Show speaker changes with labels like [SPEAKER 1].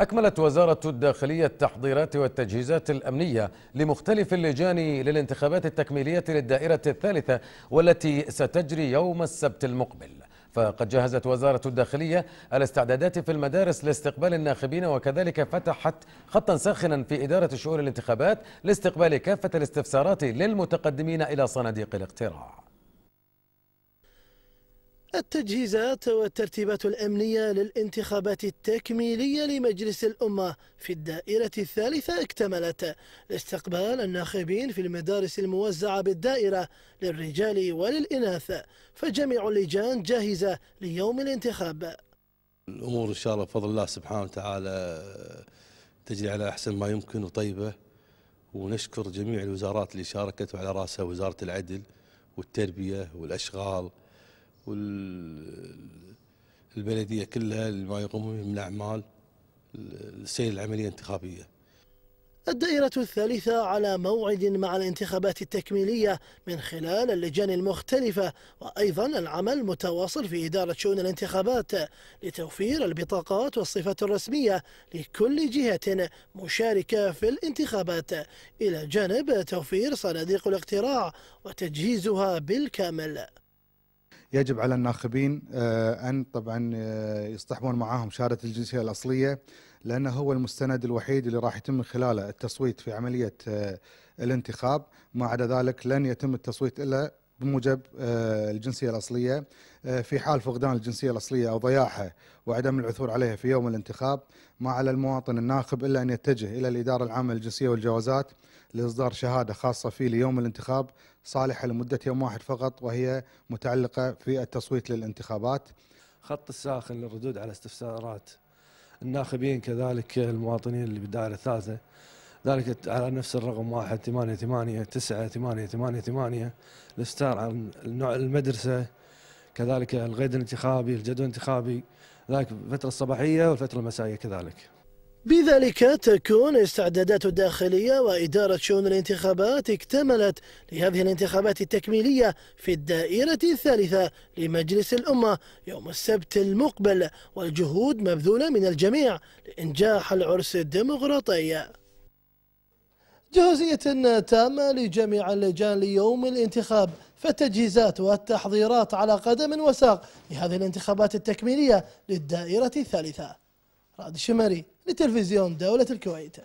[SPEAKER 1] أكملت وزارة الداخلية التحضيرات والتجهيزات الأمنية لمختلف اللجان للانتخابات التكميلية للدائرة الثالثة والتي ستجري يوم السبت المقبل فقد جهزت وزارة الداخلية الاستعدادات في المدارس لاستقبال الناخبين وكذلك فتحت خطا ساخنا في إدارة شؤون الانتخابات لاستقبال كافة الاستفسارات للمتقدمين إلى صناديق الاقتراع
[SPEAKER 2] التجهيزات والترتيبات الأمنية للانتخابات التكميلية لمجلس الأمة في الدائرة الثالثة اكتملت لاستقبال الناخبين في المدارس الموزعة بالدائرة للرجال وللإناث فجميع اللجان جاهزة ليوم الانتخاب
[SPEAKER 3] الأمور إن شاء الله بفضل الله سبحانه وتعالى تجري على أحسن ما يمكن وطيبة ونشكر جميع الوزارات اللي شاركت وعلى رأسها وزارة العدل والتربية والأشغال والبلدية كلها ما يقومون من أعمال سير العملية الانتخابية
[SPEAKER 2] الدائرة الثالثة على موعد مع الانتخابات التكميلية من خلال اللجان المختلفة وأيضا العمل متواصل في إدارة شؤون الانتخابات لتوفير البطاقات والصفات الرسمية لكل جهة مشاركة في الانتخابات إلى جانب توفير صناديق الاقتراع وتجهيزها بالكامل
[SPEAKER 4] يجب على الناخبين آه، ان طبعا آه، يصطحبون معاهم شهاده الجنسيه الاصليه لانه هو المستند الوحيد اللي راح يتم من خلاله التصويت في عمليه آه، الانتخاب ما عدا ذلك لن يتم التصويت الا بموجب آه، الجنسية الأصلية آه، في حال فقدان الجنسية الأصلية أو ضياعها وعدم العثور عليها في يوم الانتخاب ما على المواطن الناخب إلا أن يتجه إلى الإدارة العامة للجنسية والجوازات لإصدار شهادة خاصة فيه ليوم الانتخاب صالحة لمدة يوم واحد فقط وهي متعلقة في التصويت للانتخابات
[SPEAKER 5] خط الساخن للردود على استفسارات الناخبين كذلك المواطنين اللي بالدائرة الثالثة ذلك على نفس الرقم واحد ثمانية ثمانية تسعة ثمانية ثمانية ثمانية الستار عن المدرسة كذلك الغيد الانتخابي الجدول الانتخابي ذلك الفترة الصباحية والفترة المسائية كذلك
[SPEAKER 2] بذلك تكون استعدادات الداخلية وإدارة شؤون الانتخابات اكتملت لهذه الانتخابات التكميلية في الدائرة الثالثة لمجلس الأمة يوم السبت المقبل والجهود مبذولة من الجميع لإنجاح العرس الديمقراطي جاهزية تامة لجميع اللجان ليوم الانتخاب فالتجهيزات والتحضيرات على قدم وساق لهذه الانتخابات التكميلية للدائرة الثالثة راد الشمري لتلفزيون دولة الكويت